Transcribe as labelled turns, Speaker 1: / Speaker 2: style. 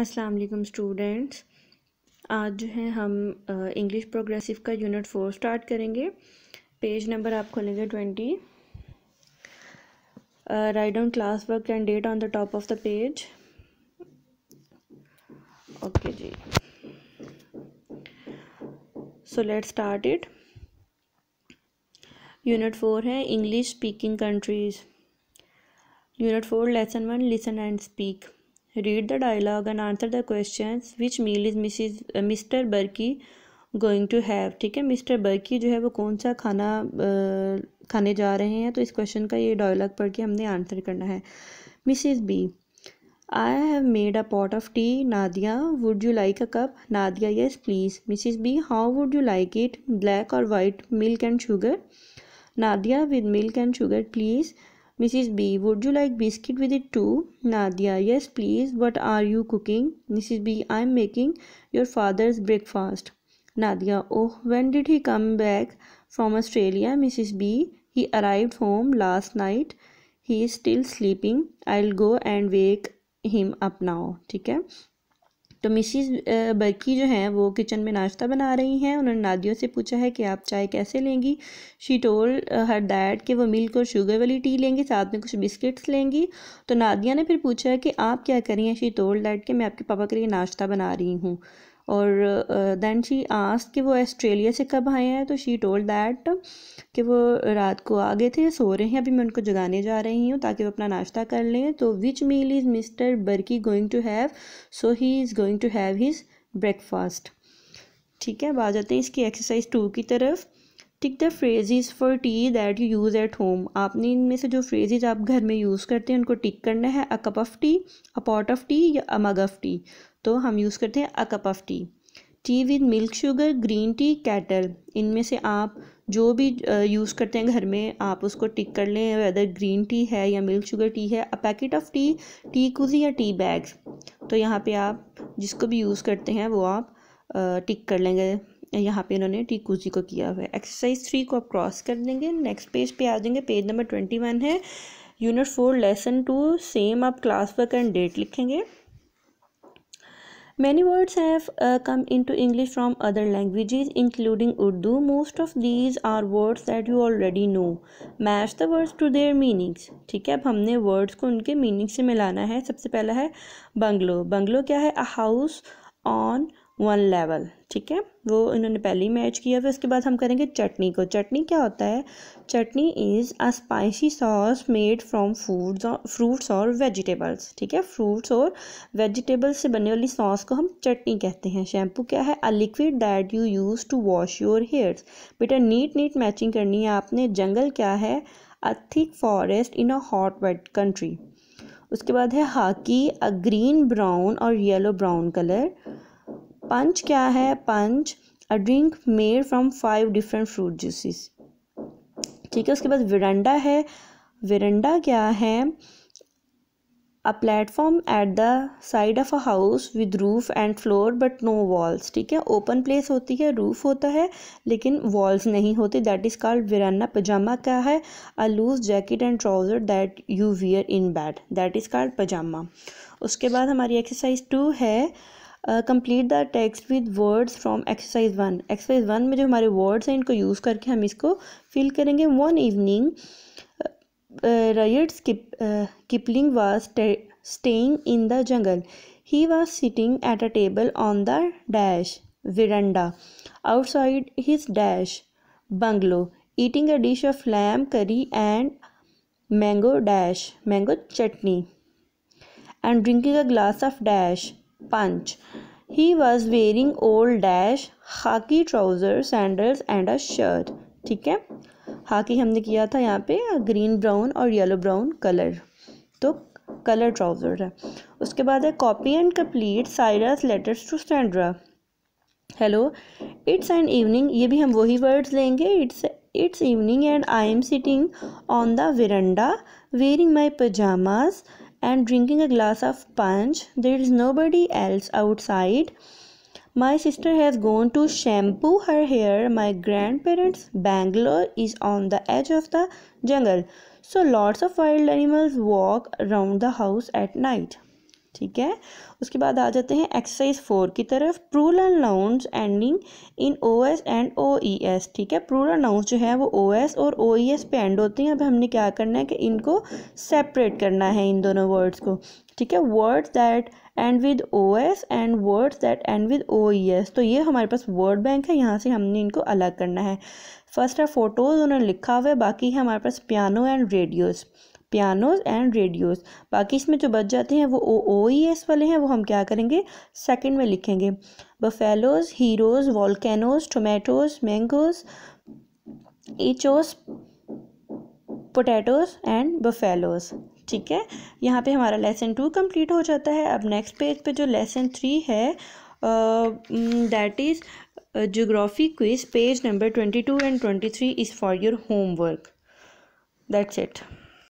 Speaker 1: Aslam students आज जो है हम इंग्लिश प्रोग्रेसिव का यूनिट फोर स्टार्ट करेंगे पेज नंबर आप खोलेंगे twenty write down class work and date on the top of the page okay जी so let start it unit four है English speaking countries unit four lesson one listen and speak read the dialogue and answer the question which meal is Mrs Mr Birkby going to have ठीक है mister बर्की जो है वो कौन सा खाना आ, खाने जा रहे हैं तो इस क्वेश्चन का ये डायलॉग पढ़ के हमने आंसर करना है Mrs B I have made a pot of tea Nadia would you like a cup Nadia yes please Mrs B how would you like it black or white milk and sugar Nadia with milk and sugar please Mrs. B. Would you like biscuit with it too? Nadia. Yes, please. What are you cooking? Mrs. B. I'm making your father's breakfast. Nadia. Oh, when did he come back from Australia? Mrs. B. He arrived home last night. He is still sleeping. I'll go and wake him up now. ठीक है तो Mrs बर्की जो हैं वो kitchen में नाश्ता बना रही हैं उन्होंने नादियों से पूछा है कि आप चाय कैसे लेंगी शी टोल हर डैड कि वो मिल्क और शुगर वाली टी लेंगी साथ में कुछ बिस्किट्स लेंगी तो नादिया ने फिर पूछा है कि आप क्या करें शी टोल डैड कि मैं आपके पापा के लिए नाश्ता बना रही हूँ और दैन शी आस्क कि वो ऑस्ट्रेलिया से कब आए हैं तो शी टोल्ड दैट कि वो रात को आ गए थे सो रहे हैं अभी मैं उनको जगाने जा रही हूँ ताकि वो अपना नाश्ता कर लें तो which meal is Mr Birkby going to have so he is going to have his breakfast ठीक है अब आ जाते हैं इसकी एक्सरसाइज टू की तरफ tick the phrases for tea that you use at home आपने इनमें से जो फ्रेजिज आप घर में यूज़ करते हैं उनको टिक करना है a cup of tea a pot of tea या अ मग ऑफ टी तो हम यूज़ करते हैं a cup of tea tea with milk sugar green tea kettle इनमें से आप जो भी यूज़ करते हैं घर में आप उसको टिक कर लें वेदर ग्रीन टी है या मिल्क शुगर टी है a packet of tea tea cosy या टी बैग तो यहाँ पे आप जिसको भी यूज़ करते हैं वो आप टिक कर लेंगे यहाँ पे इन्होंने टी कुजी को किया हुआ है एक्सरसाइज थ्री को आप क्रॉस कर देंगे नेक्स्ट पेज पे आ जाएंगे पेज नंबर ट्वेंटी वन है unit four lesson two same आप क्लास वर्क एंड डेट लिखेंगे Many words have uh, come into English from other languages including Urdu. Most of these are words that you already know. Match the words to their meanings. ठीक है अब हमने words को उनके meaning से मिलाना है सबसे पहला है बंगलो बंगलो क्या है a house on one level ठीक है वो इन्होंने पहले ही मैच किया फिर उसके बाद हम करेंगे चटनी को चटनी क्या होता है chutney is a spicy sauce made from foods or fruits or vegetables ठीक है फ्रूट्स और वेजिटेबल्स से बनने वाली सॉस को हम चटनी कहते हैं शैम्पू क्या है a liquid that you use to wash your hairs बेटा नीट नीट मैचिंग करनी है आपने जंगल क्या है a thick forest in a hot wet country उसके बाद है khaki a green brown or yellow brown colour punch क्या है punch a drink made from five different fruit juices ठीक है उसके बाद वरेंडा है वरेंडा क्या है a platform at the side of a house with roof and floor but no walls ठीक है ओपन प्लेस होती है रूफ होता है लेकिन वॉल्स नहीं होते that is called verandah pyjama क्या है a loose jacket and trouser that you wear in bed that is called pyjama उसके बाद हमारी एक्सरसाइज टू है complete the text with words from exercise one exercise one में जो हमारे words हैं इनको यूज़ करके हम इसको फिल करेंगे one evening Rudyard Kipling was staying in the jungle he was sitting at a table on the dash verandah outside his dash bungalow eating a dish of lamb curry and mango dash mango chutney and drinking a glass of dash punch. He was wearing old dash khaki trousers, sandals and a shirt. ठीक है hockey हमने किया था यहाँ पे green brown or yellow brown colour तो colour trouser है उसके बाद है copy and complete Cyrus letters to Sandra hello it's and evening ये भी हम वही वर्ड्स लेंगे it's it's evening and I am sitting on the verandah wearing my pyjamas and drinking a glass of punch. There is nobody else outside. My sister has gone to shampoo her hair. My grandparents' Bangalore is on the edge of the jungle. So lots of wild animals walk around the house at night. ठीक है उसके बाद आ जाते हैं exercise four की तरफ plural and nouns ending in O S and O E S ठीक है प्रूल एंड नाउंस जो है वो ओ एस और ओ ई एस पे एंड होते हैं अब हमने क्या करना है कि इनको सेपरेट करना है इन दोनों वर्ड्स को ठीक है words that end with O S and words that end with O E S तो ये हमारे पास वर्ड बैंक है यहाँ से हमने इनको अलग करना है फर्स्ट है फ़ोटोज़ उन्होंने लिखा हुआ है बाकी है हमारे पास piano and radios pianos and radios बाकी इसमें जो बच जाते हैं वो ओ ओ ई एस वाले हैं वो हम क्या करेंगे सेकंड में लिखेंगे buffaloes heroes volcanoes tomatoes mangoes echoes potatoes and buffaloes ठीक है यहाँ पे हमारा लेसन टू कंप्लीट हो जाता है अब नेक्स्ट पेज पे जो लेसन थ्री है that is geography quiz page number twenty two and twenty three is for your homework that's it